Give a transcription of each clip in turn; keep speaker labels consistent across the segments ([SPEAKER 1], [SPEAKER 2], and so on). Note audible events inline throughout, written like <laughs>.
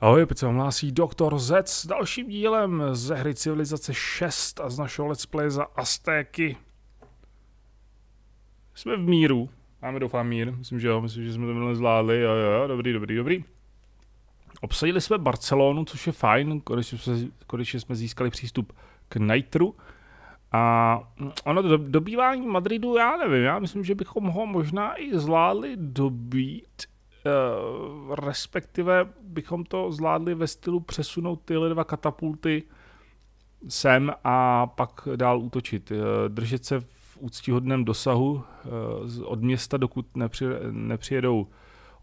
[SPEAKER 1] Ahoj, opět se vám hlásí Dr. Z s dalším dílem ze hry Civilizace 6 a z našeho let's play za Aztéky. Jsme v míru, máme doufám mír, myslím, že jo, myslím, že jsme to minule zvládli, jo, jo, jo, dobrý, dobrý, dobrý. Obsadili jsme Barcelonu, což je fajn, konečně jsme, jsme získali přístup k Nitru. A ono do, dobývání Madridu, já nevím, já myslím, že bychom ho možná i zvládli dobít, Eh, respektive bychom to zvládli ve stylu přesunout tyhle dva katapulty sem a pak dál útočit. Eh, držet se v úctíhodném dosahu eh, od města, dokud nepřijedou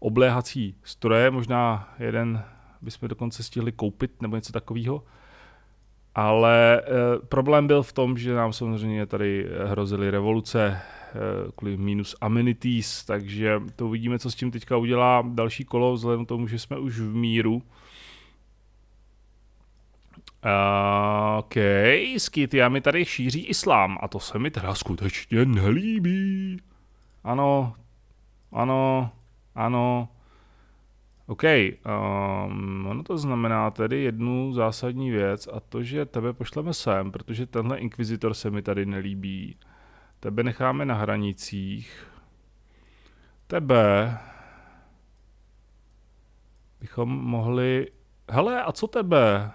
[SPEAKER 1] obléhací stroje, možná jeden bychom dokonce stihli koupit nebo něco takového. Ale e, problém byl v tom, že nám samozřejmě tady hrozily revoluce, Eh, kvůli minus amenities, takže to uvidíme, co s tím teďka udělá další kolo, vzhledem k tomu, že jsme už v míru. OK, mi tady šíří islám a to se mi teda skutečně nelíbí. Ano, ano, ano. OK, um, ono to znamená tedy jednu zásadní věc a to, že tebe pošleme sem, protože tenhle inkvizitor se mi tady nelíbí. Tebe necháme na hranicích. Tebe bychom mohli... Hele, a co tebe?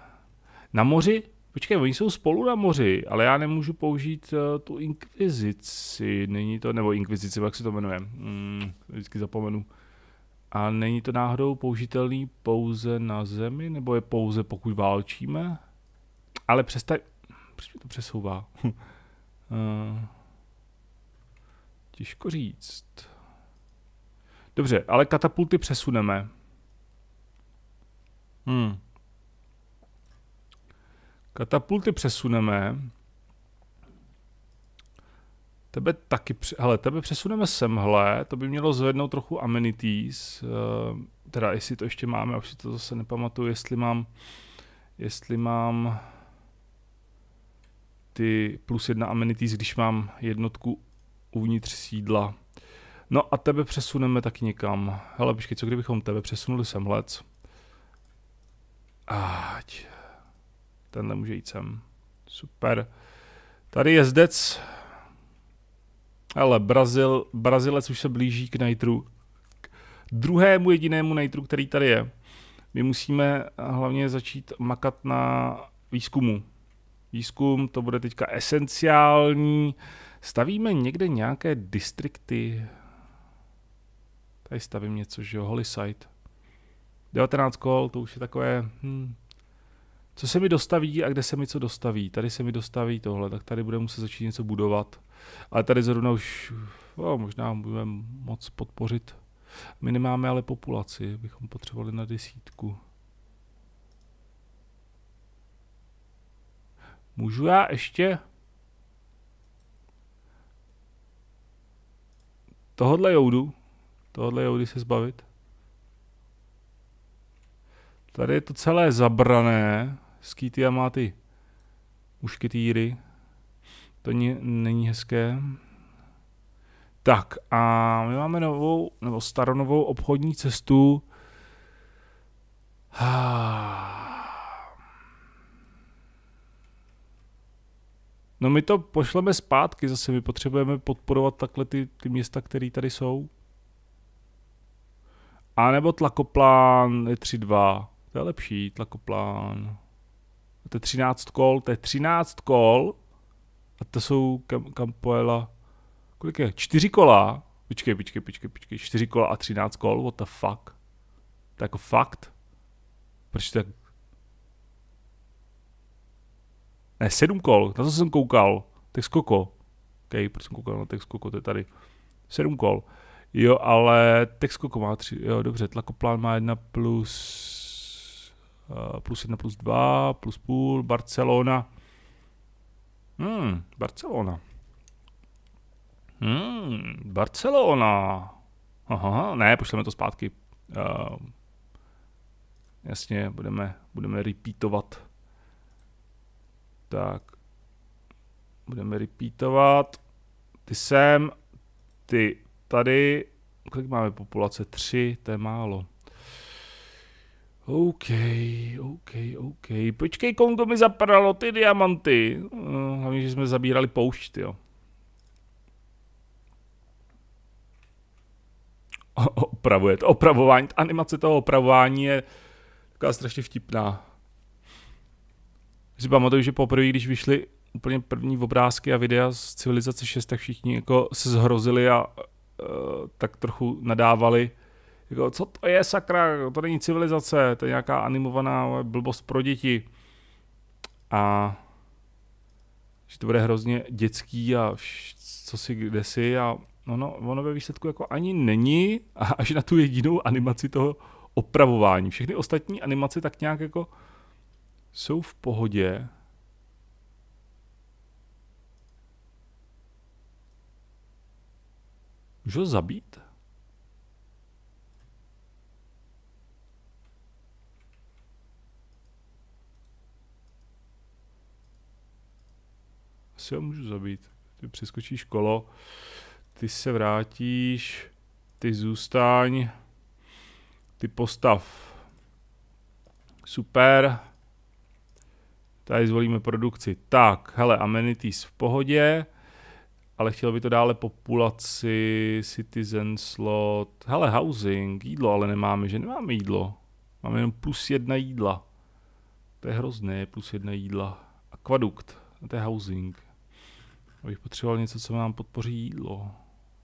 [SPEAKER 1] Na moři? Počkej, oni jsou spolu na moři, ale já nemůžu použít uh, tu inkvizici, není to, nebo inkvizici, jak se to jmenuje, mm, vždycky zapomenu. A není to náhodou použitelný pouze na zemi, nebo je pouze pokud válčíme? Ale přestaň, proč mi to přesouvá? uh. <laughs> Těžko říct. Dobře, ale katapulty přesuneme. Hmm. Katapulty přesuneme. Tebe taky, hele, tebe přesuneme semhle, to by mělo zvednout trochu amenities, eh, teda jestli to ještě máme, už si to zase nepamatuju, jestli mám, jestli mám ty plus jedna amenities, když mám jednotku uvnitř sídla. No a tebe přesuneme taky někam. Hele, počkej, co kdybychom tebe přesunuli sem, lec? Ať. Ten nemůže jít sem. Super. Tady je zdec. Ale Brazil, Brazilec už se blíží k Nitru. K druhému jedinému Nitru, který tady je. My musíme hlavně začít makat na výzkumu. Výzkum, to bude teďka esenciální. Stavíme někde nějaké distrikty. Tady stavím něco, že jo, Holy Site. 19 kol, to už je takové... Hm. Co se mi dostaví a kde se mi co dostaví? Tady se mi dostaví tohle, tak tady budeme muset začít něco budovat. Ale tady zrovna už jo, možná budeme moc podpořit. My nemáme ale populaci, bychom potřebovali na desítku. Můžu já ještě Tohodle joudu, tohodle joudy se zbavit. Tady je to celé zabrané. Skýty a má ty mušketýry. To ni, není hezké. Tak a my máme novou, nebo staronovou obchodní cestu. Ah. No my to pošleme zpátky zase, my potřebujeme podporovat takhle ty, ty města, které tady jsou. A nebo tlakoplán je 3-2, to je lepší, tlakoplán. A to je 13 kol, to je 13 kol. A to jsou kam, Campoela, kolik je? 4 kola. pičkej, pičkej, pičkej, pičkej, 4 kola a 13 kol, what the fuck? To je jako fakt? Proč to je ne, sedm kol, na to jsem koukal, Texcoco, OK, proč jsem koukal na Texcoco, to je tady, sedm kol, jo, ale Texcoco má tři, jo, dobře, tlakoplán má jedna plus, eh, plus jedna plus dva, plus půl, Barcelona, hmm, Barcelona, hmm, Barcelona, aha, ne, pošleme to zpátky, uh, jasně, budeme, budeme repeatovat tak. Budeme repeatovat. Ty sem, ty tady. Kolik máme populace? Tři, to je málo. OK, OK, OK. Počkej, Kongo mi zapadalo ty diamanty. Eh, hlavně, že jsme zabírali poušť, jo. <laughs> opravuje. To opravování, animace toho opravování je taková strašně vtipná si pamatuju, že poprvé, když vyšly úplně první obrázky a videa z Civilizace 6, tak všichni jako se zhrozili a uh, tak trochu nadávali. Jako, co to je sakra, to není civilizace, to je nějaká animovaná blbost pro děti. A že to bude hrozně dětský a co si kde si a ono, ono ve výsledku jako ani není a až na tu jedinou animaci toho opravování. Všechny ostatní animace tak nějak jako uh, jsou v pohodě. Můžu ho zabít? Asi ho můžu zabít. Ty přeskočíš kolo, ty se vrátíš, ty zůstaň, ty postav. Super. Tady zvolíme produkci. Tak, hele, amenities v pohodě, ale chtěl by to dále populaci, citizen slot, hele, housing, jídlo, ale nemáme, že nemáme jídlo. Máme jenom plus jedna jídla. To je hrozné, plus jedna jídla. Akvadukt, no to je housing. Abych potřeboval něco, co mám podpoří jídlo.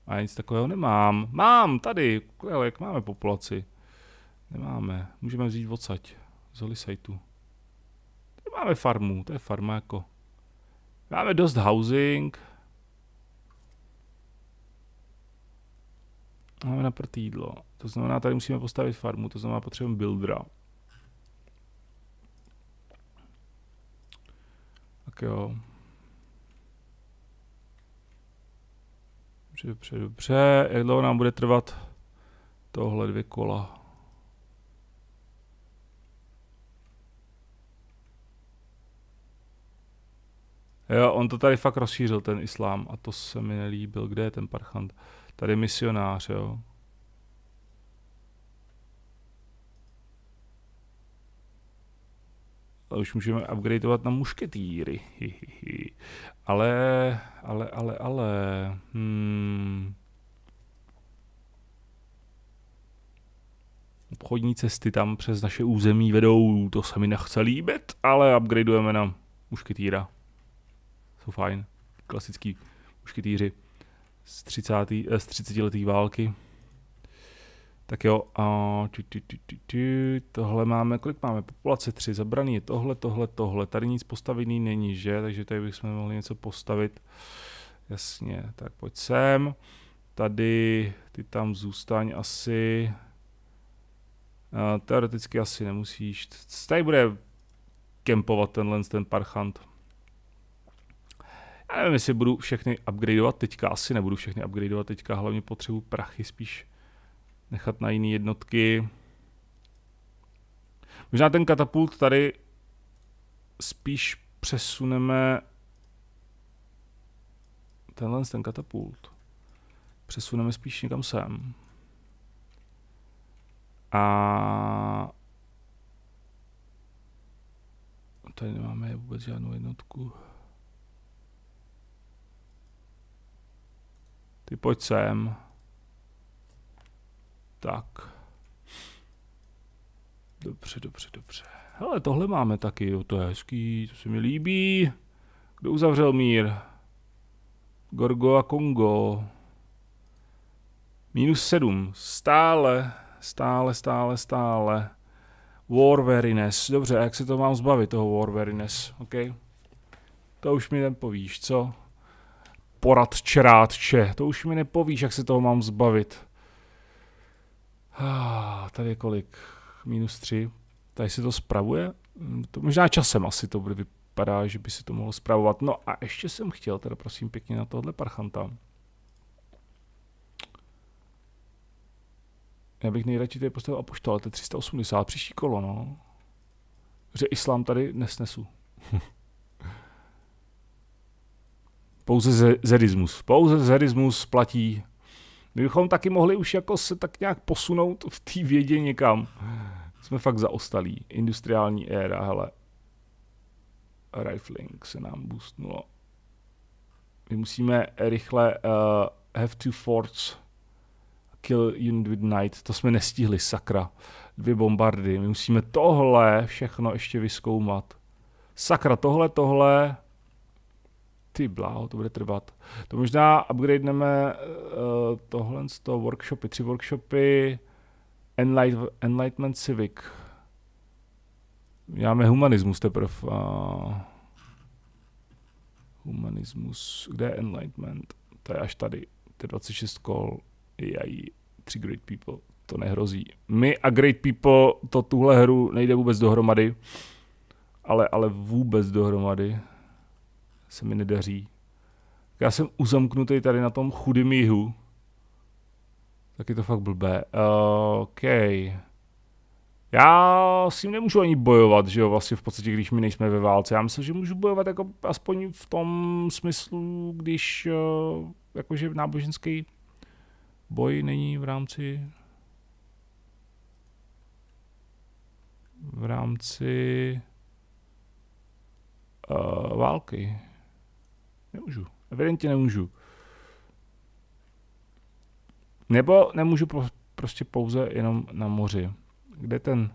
[SPEAKER 1] A já nic takového nemám. Mám, tady, jako, jak máme populaci. Nemáme. Můžeme vzít odsaď. Z holisajtu. Máme farmu, to je farma jako. Máme dost housing. Máme na prd jídlo. To znamená, tady musíme postavit farmu, to znamená, potřebujeme buildera. Tak jo. Dobře, dobře, dobře. Jak dlouho nám bude trvat tohle dvě kola? Jo, on to tady fakt rozšířil, ten islám, a to se mi nelíbil. Kde je ten parchant? Tady misionář, jo. A už můžeme upgradeovat na mušketýry. Ale, ale, ale, ale. Hmm. Obchodní cesty tam přes naše území vedou, to se mi nechce líbit, ale upgradeujeme na mušketýra jsou fajn. Klasický mušketýři z 30. Eh, z 30 letý války. Tak jo, a tu, tu, tu, tu, tu, tohle máme, kolik máme? Populace 3, zabraný je tohle, tohle, tohle. Tady nic postavený není, že? Takže tady bychom mohli něco postavit. Jasně, tak pojď sem. Tady, ty tam zůstaň asi. A eh, teoreticky asi nemusíš. Tady bude kempovat tenhle ten parchant. Já nevím, jestli budu všechny upgradeovat teďka, asi nebudu všechny upgradeovat teďka, hlavně potřebu prachy spíš nechat na jiné jednotky. Možná ten katapult tady spíš přesuneme tenhle ten katapult. Přesuneme spíš někam sem. A tady nemáme vůbec žádnou jednotku. Ty pojď sem. Tak. Dobře, dobře, dobře. Hele, tohle máme taky, jo, to je hezký, to se mi líbí. Kdo uzavřel mír? Gorgo a Kongo. Minus sedm. Stále, stále, stále, stále. Warwariness. Dobře, jak se to mám zbavit, toho Warwariness? OK. To už mi ten povíš, co? porad rádče. To už mi nepovíš, jak se toho mám zbavit. Ah, tady je kolik? Minus tři. Tady si to spravuje? Hm, to možná časem asi to bude vypadá, že by se to mohlo spravovat. No a ještě jsem chtěl, teda prosím pěkně na tohle parchanta. Já bych nejradši tady postavil apoštole, to je 380, příští kolo, no. Že islám tady nesnesu. <laughs> Pouze zerismus. Pouze zerismus platí. My bychom taky mohli už jako se tak nějak posunout v té vědě někam. Jsme fakt zaostalí. Industriální éra, hele. Rifling se nám boostnulo. My musíme rychle uh, have to force kill unit with night. To jsme nestihli, sakra. Dvě bombardy. My musíme tohle všechno ještě vyskoumat. Sakra, tohle, tohle ty bláho, to bude trvat. To možná upgradeneme uh, tohle z toho workshopy, tři workshopy Enlight, Enlightenment Civic. Máme humanismus teprve. Uh, humanismus, kde je Enlightenment? To je až tady, to je 26 kol, jají, tři great people, to nehrozí. My a great people to tuhle hru nejde vůbec dohromady, ale, ale vůbec dohromady se mi nedaří. Já jsem uzamknutý tady na tom chudém jihu. Tak je to fakt blbé. OK. Já s tím nemůžu ani bojovat, že jo, vlastně v podstatě, když my nejsme ve válce. Já myslím, že můžu bojovat jako aspoň v tom smyslu, když eh, jakože náboženský boj není v rámci v rámci uh, války. Nemůžu. Evidentně nemůžu. Nebo nemůžu pro, prostě pouze jenom na moři. Kde ten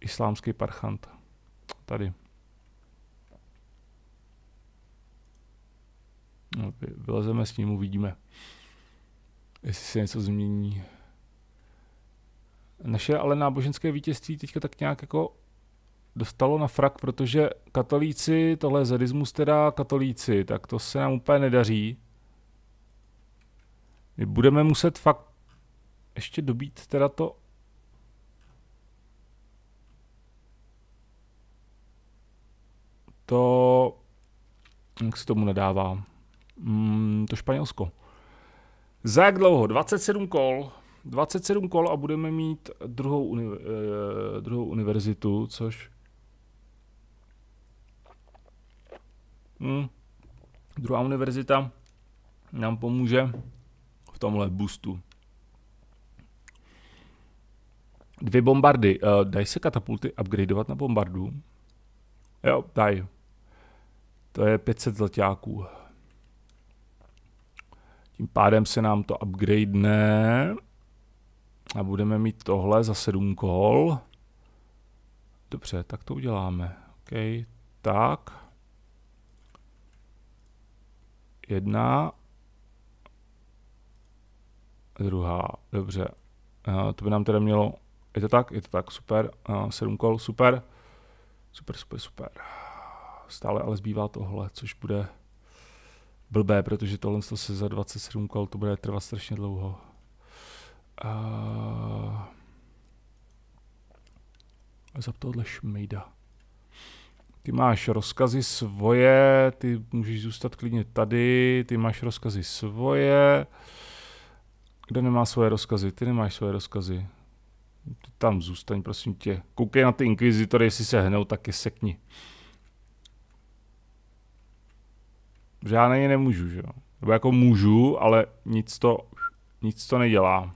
[SPEAKER 1] islámský parchant? Tady. No, vylezeme s ním, uvidíme, jestli se něco změní. Naše ale náboženské vítězství teďka tak nějak jako dostalo na frak, protože katolíci, tohle je zedismus teda, katolíci, tak to se nám úplně nedaří. My budeme muset fakt ještě dobít teda to to jak se tomu nedává mm, to Španělsko za jak dlouho? 27 kol 27 kol a budeme mít druhou, univer, eh, druhou univerzitu, což Hmm. Druhá univerzita nám pomůže v tomhle boostu. Dvě bombardy. Uh, dají se katapulty upgradeovat na bombardu? Jo, dají. To je 500 zlatáků. Tím pádem se nám to upgradene. A budeme mít tohle za 7 kol. Dobře, tak to uděláme. OK, tak jedna. Druhá, dobře. Uh, to by nám teda mělo, je to tak, je to tak, super, uh, eh, 7 kol, super. Super, super, super. Stále ale zbývá tohle, což bude blbé, protože tohle se za 27 kol to bude trvat strašně dlouho. Uh, zap tohle šmejda ty máš rozkazy svoje, ty můžeš zůstat klidně tady, ty máš rozkazy svoje. Kdo nemá svoje rozkazy? Ty nemáš svoje rozkazy. Ty tam zůstaň, prosím tě. Koukej na ty inkvizitory, jestli se hnou, tak je sekni. Že já na ně nemůžu, že jo? Nebo jako můžu, ale nic to, nic to nedělá.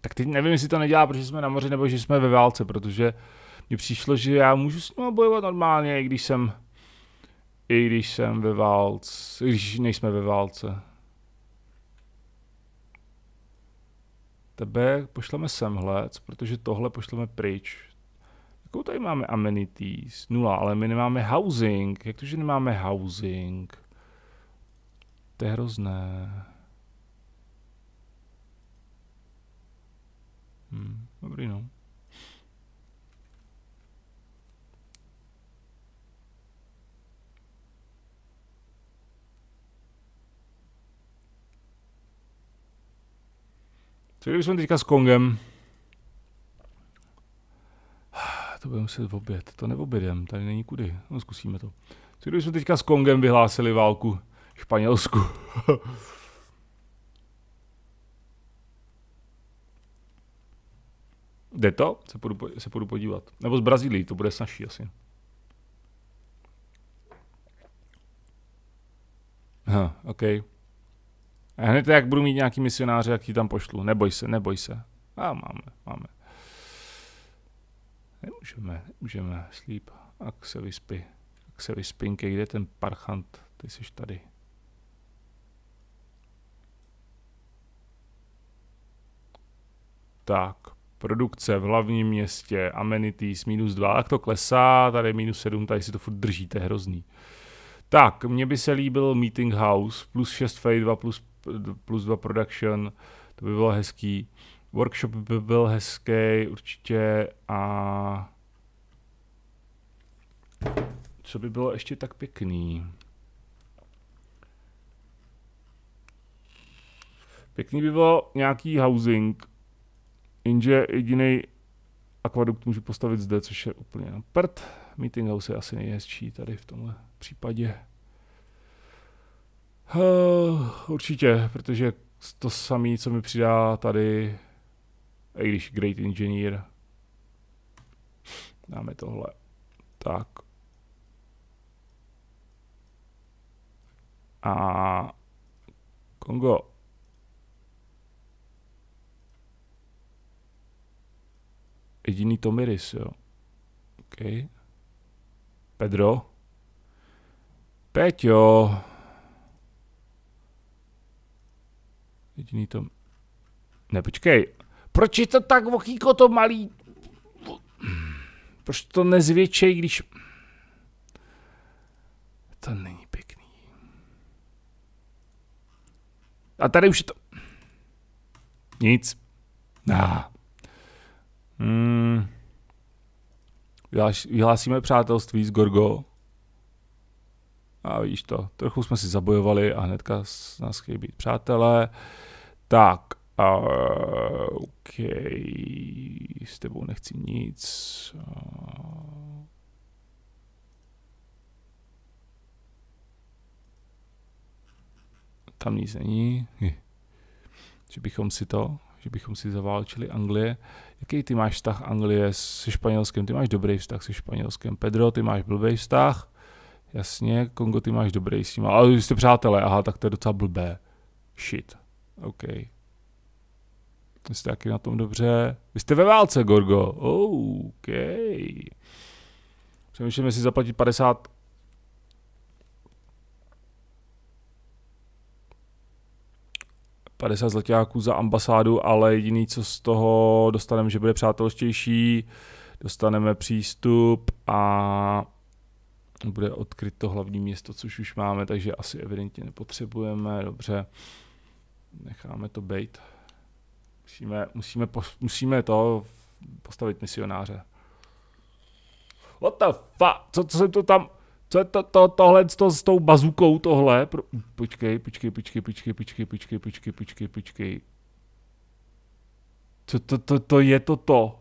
[SPEAKER 1] Tak teď nevím, jestli to nedělá, protože jsme na moři, nebo že jsme ve válce, protože uh, mně přišlo, že já můžu s ním bojovat normálně, i když jsem, i když jsem ve válce, i když nejsme ve válce. Tebe pošleme semhle, protože tohle pošleme pryč. Jakou tady máme amenities? Nula, ale my nemáme housing. Jak to, že nemáme housing? To je hrozné. Hmm, dobrý no. Co kdybychom teďka s Kongem? <sighs> To budeme muset v oběd. To neobědem, tady není kudy. No, zkusíme to. Co kdybychom teďka s Kongem vyhlásili válku Španělsku? <laughs> Jde to? Se půjdu, se půjdu podívat. Nebo z Brazílii, to bude snažší asi. Ha, huh, okay. Hned jak budu mít nějaký misionáře, jak ti tam pošlu. Neboj se, neboj se. A máme, máme. Nemůžeme, nemůžeme. Slíp. Ak se vyspí. Ak se vyspinky. Kde ten parchant? Ty jsi tady. Tak, produkce v hlavním městě, amenities minus 2, tak to klesá, tady minus 7, tady si to furt držíte, hrozný. Tak, mně by se líbil Meeting House, plus 6 fade, 2, plus plus dva production, to by bylo hezký. Workshop by byl hezký určitě a co by bylo ještě tak pěkný? Pěkný by bylo nějaký housing, jenže jediný akvadukt můžu postavit zde, což je úplně na prd. Meeting house je asi nejhezčí tady v tomhle případě. Uh, určitě, protože to samé, co mi přidá tady, i když Great Engineer, dáme tohle. Tak. A Kongo. Jediný Tomiris, jo. OK. Pedro. Peťo. Jediný to... Ne, počkej. Proč je to tak, vokýko, to malý? Proč to nezvětšej, když... To není pěkný. A tady už je to... Nic. Nah. Hmm. Vyhlásíme přátelství s Gorgo. A víš to, trochu jsme si zabojovali a hnedka nás chtějí být přátelé. Tak, a, OK, s tebou nechci nic. A... Tam nic není. Hm. Že bychom si to, že bychom si zaválčili Anglie. Jaký ty máš vztah Anglie se Španělskem? Ty máš dobrý vztah se Španělskem. Pedro, ty máš blbý vztah. Jasně, Kongo ty máš dobrý s tím, ale vy jste přátelé, aha, tak to je docela blbé. Shit, OK. Vy jste taky na tom dobře. Vy jste ve válce, Gorgo. OK. Přemýšlím, jestli zaplatit 50 50 zlatáků za ambasádu, ale jediný, co z toho dostaneme, že bude přátelštější, dostaneme přístup a bude odkryto hlavní město, což už máme, takže asi evidentně nepotřebujeme, dobře, necháme to být. Musíme, musíme, musíme to postavit misionáře. What the fuck? Co, co jsem to tam... Co je to, to tohle to, s tou bazukou tohle? Pro, počkej, počkej, počkej, počkej, počkej, počkej, počkej, počkej, počkej. Co to, to, to je to to?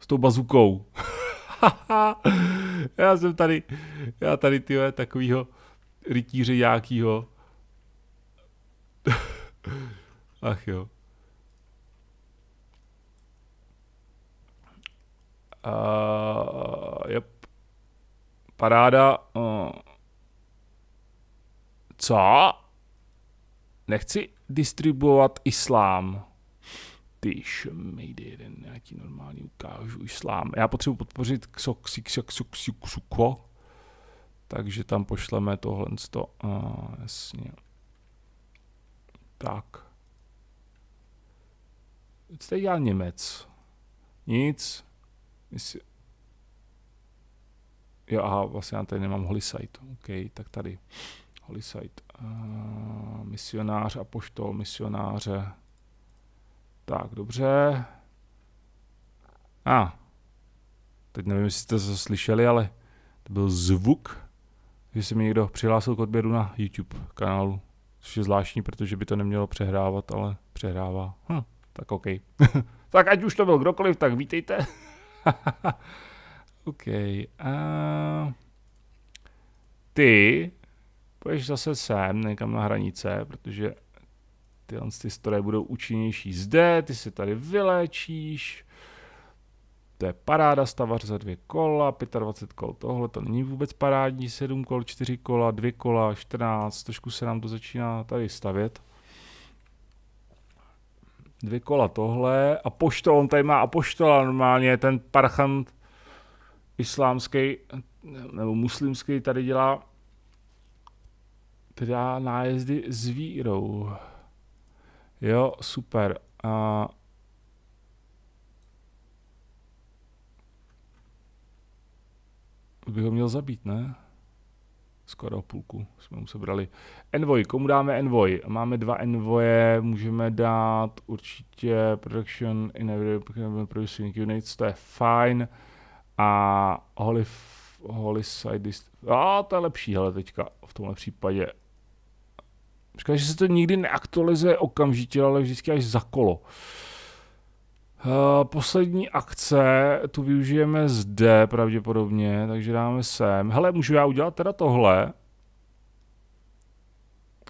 [SPEAKER 1] S tou bazukou. <laughs> <laughs> já jsem tady, já tady je takovýho rytíře nějakýho. <laughs> Ach jo. Uh, yep. Paráda. Uh. Co? Nechci distribuovat islám ty šmejdy jeden, já ti normálně ukážu islám. Já potřebuji podpořit Xoxixoxixuko, takže tam pošleme tohle jasně. Tak. Vlastně nemám OK, tak tady. a tak, dobře. A. Ah. Teď nevím, jestli jste to slyšeli, ale to byl zvuk, že se mi někdo přihlásil k odběru na YouTube kanálu. Což je zvláštní, protože by to nemělo přehrávat, ale přehrává. Hm, tak OK. <laughs> tak ať už to byl kdokoliv, tak vítejte. <laughs> OK. A... Ty půjdeš zase sem, někam na hranice, protože tyhle ty stroje budou účinnější zde, ty si tady vylečíš. To je paráda, stavař za dvě kola, 25 kol tohle, to není vůbec parádní, 7 kol, 4 kola, 2 kola, 14, trošku se nám to začíná tady stavět. Dvě kola tohle, a poštol, on tady má apoštola normálně, ten parchant islámský nebo muslimský tady dělá teda nájezdy s vírou. Jo, super. A... Bych ho měl zabít, ne? Skoro půlku jsme mu sebrali. Envoy, komu dáme Envoy? Máme dva Envoje, můžeme dát určitě Production in every producing units, to je fajn. A Holy, holy side, a ah, to je lepší, hele, teďka v tomhle případě Říká, že se to nikdy neaktualizuje okamžitě, ale vždycky až za kolo. Eh, poslední akce, tu využijeme zde pravděpodobně, takže dáme sem. Hele, můžu já udělat teda tohle?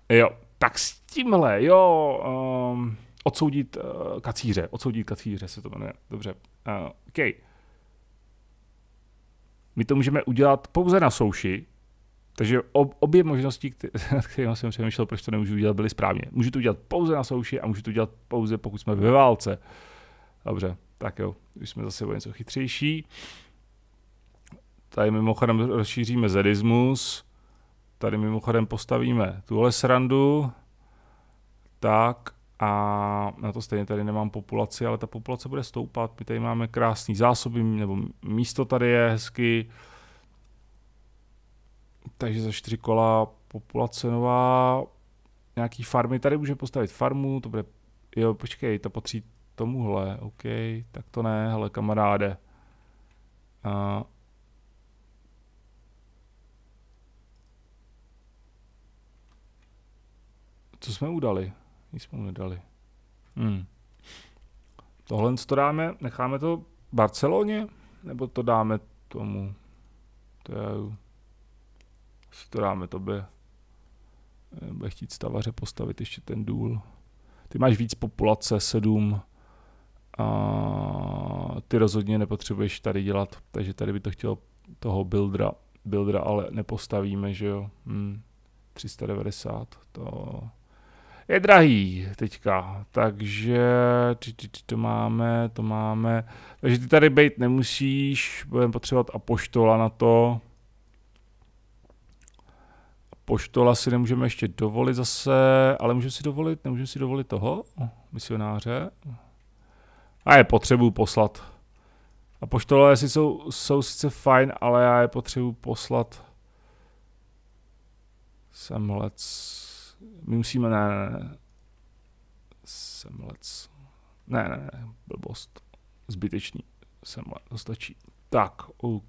[SPEAKER 1] Jo, tak s tímhle, jo, um, odsoudit uh, kacíře, odsoudit kacíře se to jmenuje, dobře, uh, OK. My to můžeme udělat pouze na souši, takže ob, obě možnosti, <laughs> nad kterými jsem přemýšlel, proč to nemůžu udělat, byly správně. Můžu to udělat pouze na souši a můžu to udělat pouze, pokud jsme ve válce. Dobře, tak jo, už jsme zase o něco chytřejší. Tady mimochodem rozšíříme zedismus. Tady mimochodem postavíme tuhle srandu. Tak a na to stejně tady nemám populaci, ale ta populace bude stoupat. My tady máme krásný zásoby, nebo místo tady je hezky. Takže za čtyři kola populace nová, nějaký farmy, tady může postavit farmu, to bude, jo počkej, to patří tomuhle, OK, tak to ne, hele kamaráde. A... co jsme udali? Nic jsme mu nedali. Hmm. Tohle to dáme, necháme to Barceloně, nebo to dáme tomu? To je, to dáme tobě. Eh, bude chtít stavaře postavit ještě ten důl. Ty máš víc populace, sedm. A ty rozhodně nepotřebuješ tady dělat, takže tady by to chtělo toho buildra, buildra ale nepostavíme, že jo. Hmm. 390, to je drahý teďka, takže to máme, to máme, takže ty tady být nemusíš, budeme potřebovat apoštola na to, Poštola si nemůžeme ještě dovolit zase, ale můžeme si dovolit, nemůžeme si dovolit toho misionáře. A je potřebu poslat. A poštole si jsou, jsou sice fajn, ale já je potřebu poslat semlec. My musíme, ne, ne, ne. Semlec. Ne, ne, ne, blbost. Zbytečný semlec, to stačí. Tak, OK,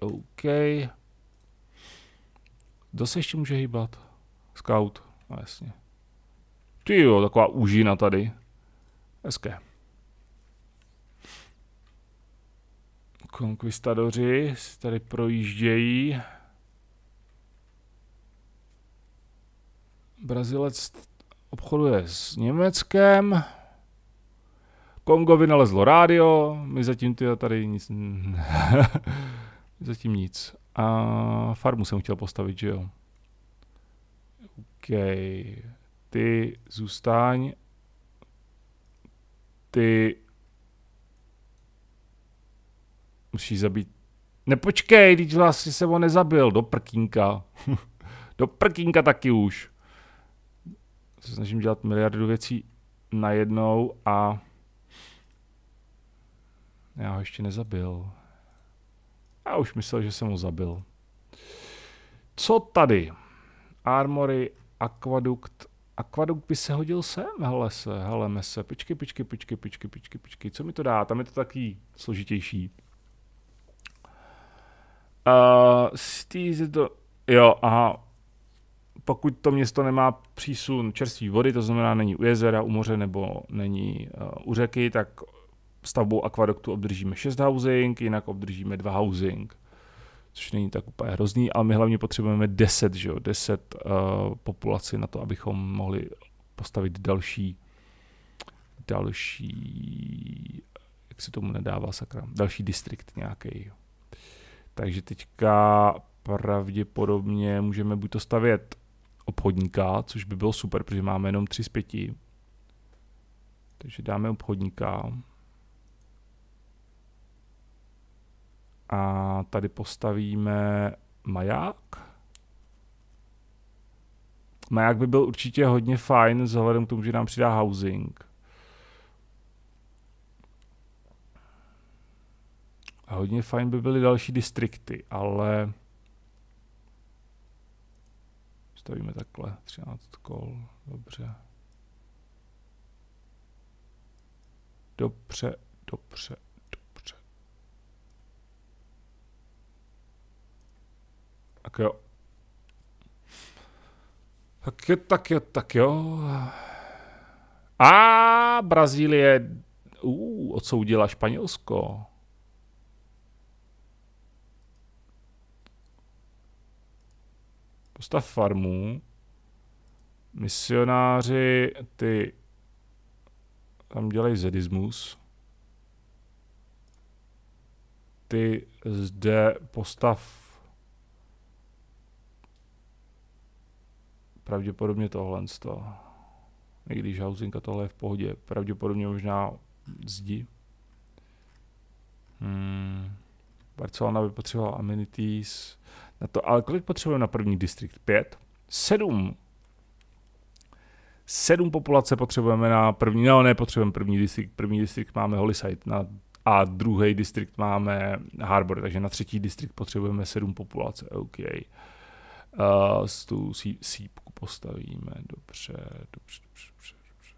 [SPEAKER 1] OK. Kdo se ještě může hýbat? Scout, no jasně. Ty jo, taková užina tady. Hezké. Konkvistadoři si tady projíždějí. Brazilec obchoduje s Německem. Kongo vynalezlo rádio, my zatím tady nic. <laughs> zatím nic. A farmu jsem chtěl postavit, že jo. OK. Ty zůstaň. Ty musíš zabít. Nepočkej, když vlastně se ho nezabil. Do prkínka. do prkínka taky už. Se snažím dělat miliardu věcí najednou a já ho ještě nezabil. Já už myslel, že jsem ho zabil. Co tady? Armory, akvadukt. Akvadukt by se hodil sem, hele se, hele mese. Pičky, pičky, pičky, pičky, pičky, pičky. Co mi to dá? Tam je to taký složitější. Uh, to... Jo, aha. Pokud to město nemá přísun čerstvé vody, to znamená není u jezera, u moře nebo není uh, u řeky, tak stavbou akvaduktu obdržíme 6 housing, jinak obdržíme 2 housing. Což není tak úplně hrozný, ale my hlavně potřebujeme 10, že jo? 10 uh, eh, populaci na to, abychom mohli postavit další další jak se tomu nedává sakra, další distrikt nějaký. Takže teďka pravděpodobně můžeme buď to stavět obchodníka, což by bylo super, protože máme jenom 3 z 5. Takže dáme obchodníka. A tady postavíme maják. Maják by byl určitě hodně fajn, vzhledem k tomu, že nám přidá housing. A hodně fajn by byly další distrikty, ale... Stavíme takhle, 13 kol, dobře. Dobře, dobře. Tak jo. Tak jo, tak jo, tak jo. A Brazílie uh, odsoudila Španělsko. Postav farmu. Misionáři, ty tam dělají zedismus. Ty zde postav pravděpodobně tohle. toho. I když housinka tohle je v pohodě. Pravděpodobně možná zdi. Hmm. Barcelona by potřebovala amenities. Na to, ale kolik potřebujeme na první distrikt? Pět? Sedm. Sedm populace potřebujeme na první, no ne, potřebujeme první distrikt. První distrikt máme Holyside na, a druhý distrikt máme Harbor, takže na třetí distrikt potřebujeme sedm populace. OK. Uh, Uh, s tu sí, sípku postavíme. Dobře, dobře, dobře, dobře, dobře.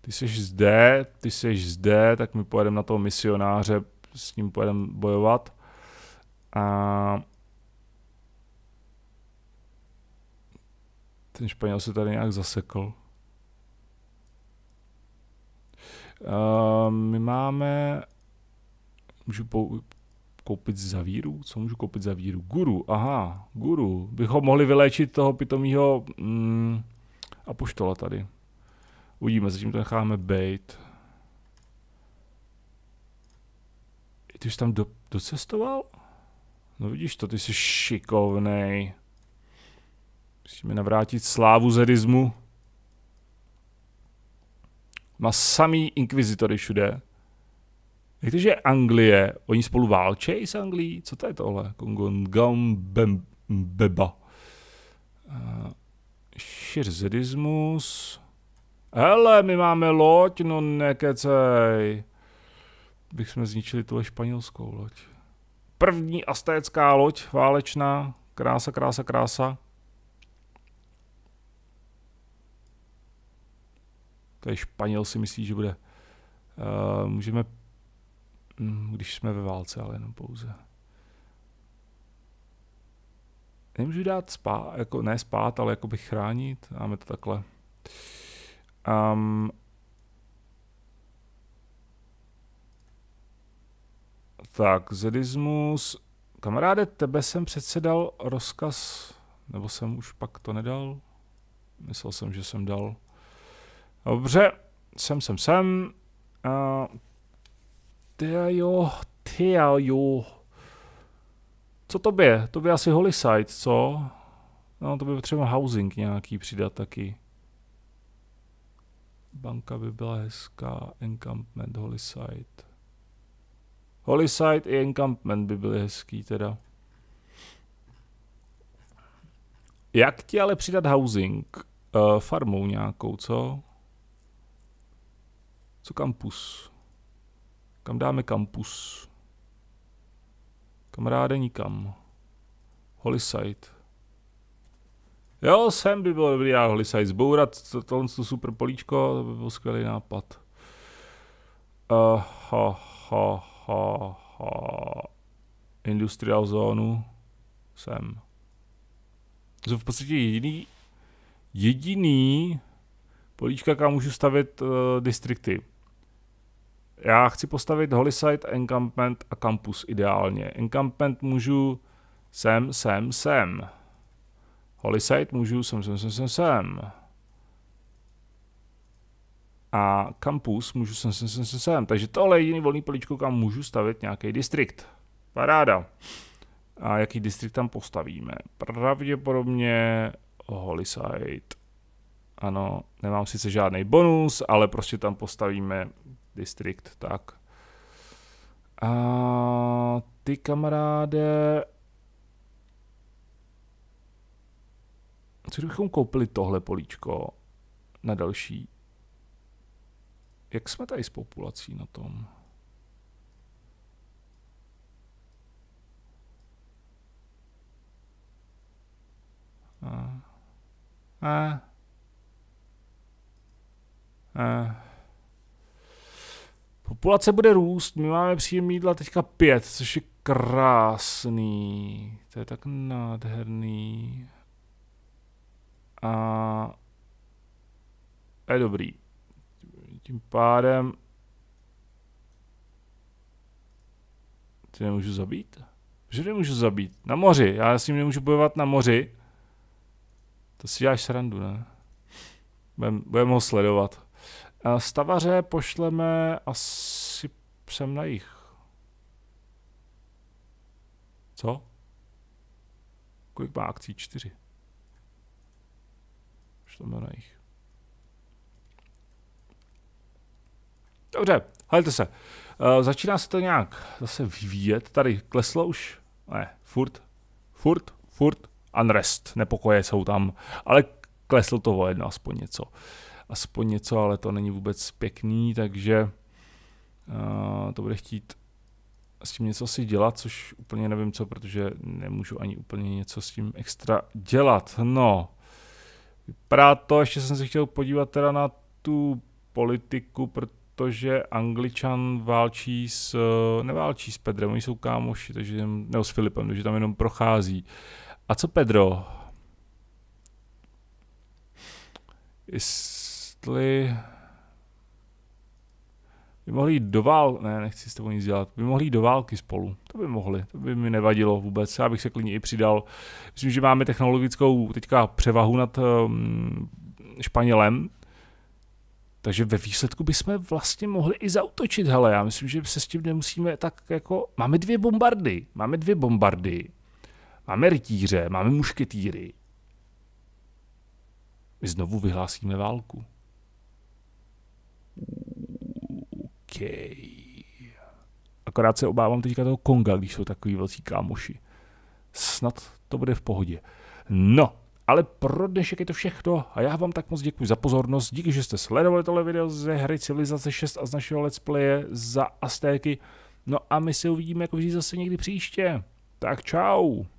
[SPEAKER 1] Ty jsi zde, ty jsi zde, tak my pojedeme na toho misionáře, s ním pojedeme bojovat. A... ten Španěl se tady nějak zasekl. Uh, my máme... Můžu koupit za víru? Co můžu koupit za víru? Guru, aha, guru. Bychom mohli vyléčit toho pitomího mm, apoštola tady. Uvidíme, zatím to necháme bejt. Ty jsi tam do, docestoval? No vidíš to, ty jsi šikovnej. Musíme navrátit slávu zedismu. Má samý inkvizitory všude. Jak to, že Anglie, oni spolu válčejí s Anglií? Co to je tohle? Kongon Gambeba. Uh, eh, širzidismus. Hele, my máme loď, no nekecej. Bych jsme zničili tuhle španělskou loď. První astécká loď, válečná. Krása, krása, krása. To je Španěl si myslí, že bude. Uh, můžeme Mm, když jsme ve válce, ale jenom pouze. Nemůžu dát spát, jako ne spát, ale jako bych chránit. Máme to takhle. Um, tak, zedismus. Kamaráde, tebe jsem přece dal rozkaz, nebo jsem už pak to nedal? Myslel jsem, že jsem dal. Dobře, jsem, jsem, jsem. Uh, jo, ty jo. Co to by? To by asi Holyside, co? No, to by třeba housing nějaký přidat taky. Banka by byla hezká, encampment, Holyside. Holyside i encampment by byly hezký teda. Jak ti ale přidat housing? Uh, farmou nějakou, co? Co kampus? Kam dáme kampus? Kamaráde nikam. Holisite. Jo, sem by byl dobrý já Holisite zbourat, to, tohle to super políčko, to by byl skvělý nápad. Uh, ha, ha, ha, ha. Industrial zónu. Sem. Jsou v podstatě jediný, jediný políčka, kam můžu stavět uh, distrikty já chci postavit Holisite, Encampment a Campus ideálně. Encampment můžu sem, sem, sem. Holisite můžu sem, sem, sem, sem, sem. A Campus můžu sem, sem, sem, sem, sem. Takže tohle je jediný volný poličko, kam můžu stavit nějaký distrikt. Paráda. A jaký distrikt tam postavíme? Pravděpodobně Holisite. Ano, nemám sice žádný bonus, ale prostě tam postavíme District, tak. A ty kamaráde, co bychom koupili tohle políčko na další? Jak jsme tady s populací na tom? A. A. A. Populace bude růst, my máme příjem jídla teďka pět, což je krásný. To je tak nádherný. A... a je dobrý. Tím pádem... Ty nemůžu zabít? Že nemůžu zabít? Na moři, já s ním nemůžu bojovat na moři. To si děláš srandu, ne? Budeme budem ho sledovat. Stavaře pošleme asi sem na jich. Co? Kolik má akcí? Čtyři. Pošleme na jich. Dobře, hledajte se. Uh, začíná se to nějak zase vyvíjet. Tady kleslo už? Ne, furt, furt, furt. Unrest, nepokoje jsou tam, ale kleslo to o jedno aspoň něco. Uh, aspoň něco, ale to není vůbec pěkný, takže eh, to bude chtít s tím něco si dělat, což úplně nevím co, protože nemůžu ani úplně něco s tím extra dělat. No, vypadá to, ještě jsem se chtěl podívat teda na tu politiku, protože Angličan válčí s, neválčí s Pedrem, oni jsou kámoši, takže, nebo s Filipem, takže tam jenom prochází. A co Pedro? Is jestli by mohli jít do války, ne, nechci s tebou nic dělat, by mohli jít do války spolu, to by mohli, to by mi nevadilo vůbec, já bych se klidně i přidal. Myslím, že máme technologickou teďka převahu nad um, Španělem, takže ve výsledku bychom vlastně mohli i zautočit, hele, já myslím, že se s tím nemusíme tak jako, máme dvě bombardy, máme dvě bombardy, máme rytíře, máme mušketýry. My znovu vyhlásíme válku. okay. Akorát se obávám teďka toho Konga, když jsou takový velcí kámoši. Snad to bude v pohodě. No, ale pro dnešek je to všechno a já vám tak moc děkuji za pozornost. Díky, že jste sledovali tohle video ze hry Civilizace 6 a z našeho let's playe za Astéky. No a my se uvidíme jako vždy zase někdy příště. Tak čau.